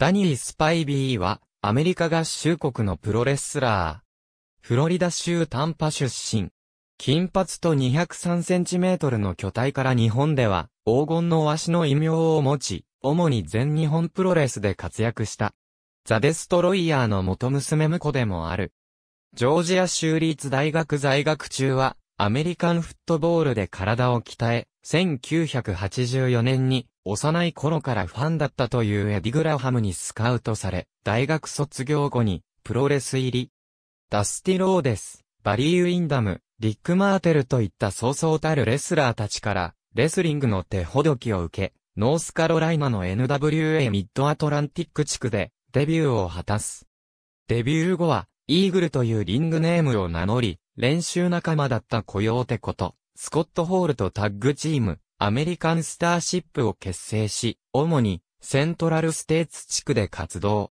ダニー・スパイビーは、アメリカ合衆国のプロレスラー。フロリダ州タンパ出身。金髪と203センチメートルの巨体から日本では、黄金の鷲の異名を持ち、主に全日本プロレスで活躍した。ザ・デストロイヤーの元娘婿でもある。ジョージア州立大学在学中は、アメリカンフットボールで体を鍛え、1984年に幼い頃からファンだったというエディ・グラハムにスカウトされ、大学卒業後にプロレス入り。ダスティ・ローデス、バリー・ウィンダム、リック・マーテルといったそうそうたるレスラーたちから、レスリングの手ほどきを受け、ノースカロライナの NWA ミッドアトランティック地区でデビューを果たす。デビュー後は、イーグルというリングネームを名乗り、練習仲間だったコヨーテこと、スコット・ホールとタッグチーム、アメリカンスターシップを結成し、主にセントラルステーツ地区で活動。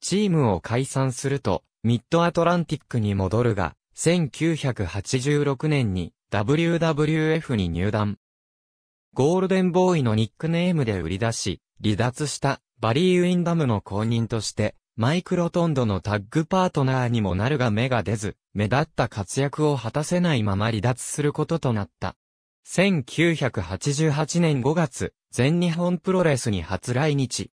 チームを解散すると、ミッドアトランティックに戻るが、1986年に WWF に入団。ゴールデンボーイのニックネームで売り出し、離脱したバリー・ウィンダムの公認として、マイクロトンドのタッグパートナーにもなるが目が出ず、目立った活躍を果たせないまま離脱することとなった。1988年5月、全日本プロレスに初来日。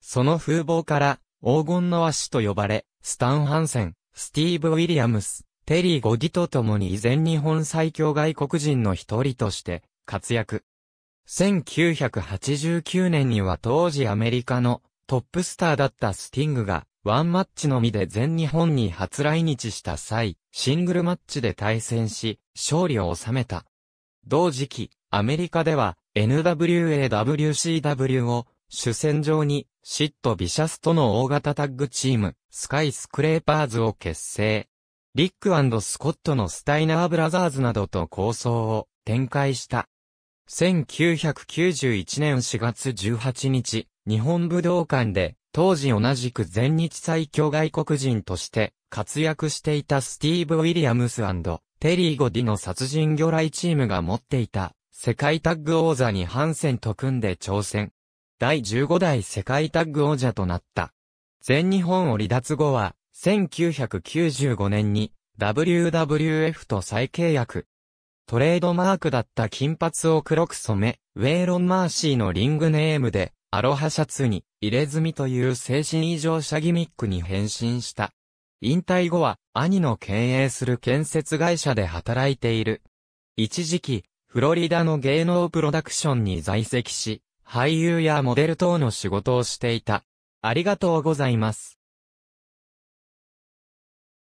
その風貌から、黄金の足と呼ばれ、スタン・ハンセン、スティーブ・ウィリアムス、テリー・ゴディと共に全日本最強外国人の一人として活躍。1989年には当時アメリカのトップスターだったスティングが、ワンマッチのみで全日本に初来日した際、シングルマッチで対戦し、勝利を収めた。同時期、アメリカでは、NWAWCW を、主戦場に、シット・ビシャスとの大型タッグチーム、スカイ・スクレーパーズを結成。リックスコットのスタイナー・ブラザーズなどと構想を展開した。1991年4月18日、日本武道館で、当時同じく全日最強外国人として活躍していたスティーブ・ウィリアムステリー・ゴディの殺人魚雷チームが持っていた世界タッグ王座にハンセンと組んで挑戦。第15代世界タッグ王者となった。全日本を離脱後は、1995年に WWF と再契約。トレードマークだった金髪を黒く染め、ウェイロン・マーシーのリングネームでアロハシャツに入れ墨という精神異常者ギミックに変身した。引退後は兄の経営する建設会社で働いている。一時期、フロリダの芸能プロダクションに在籍し、俳優やモデル等の仕事をしていた。ありがとうございます。